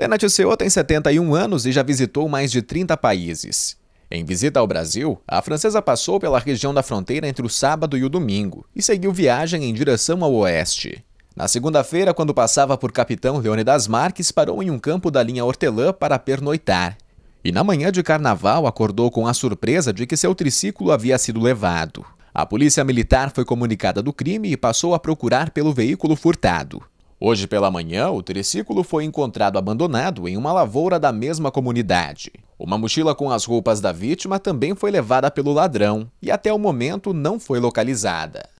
Lena é, Tissot tem 71 anos e já visitou mais de 30 países. Em visita ao Brasil, a francesa passou pela região da fronteira entre o sábado e o domingo e seguiu viagem em direção ao oeste. Na segunda-feira, quando passava por Capitão Leônidas Marques, parou em um campo da linha Hortelã para pernoitar. E na manhã de carnaval, acordou com a surpresa de que seu triciclo havia sido levado. A polícia militar foi comunicada do crime e passou a procurar pelo veículo furtado. Hoje pela manhã, o triciclo foi encontrado abandonado em uma lavoura da mesma comunidade. Uma mochila com as roupas da vítima também foi levada pelo ladrão e até o momento não foi localizada.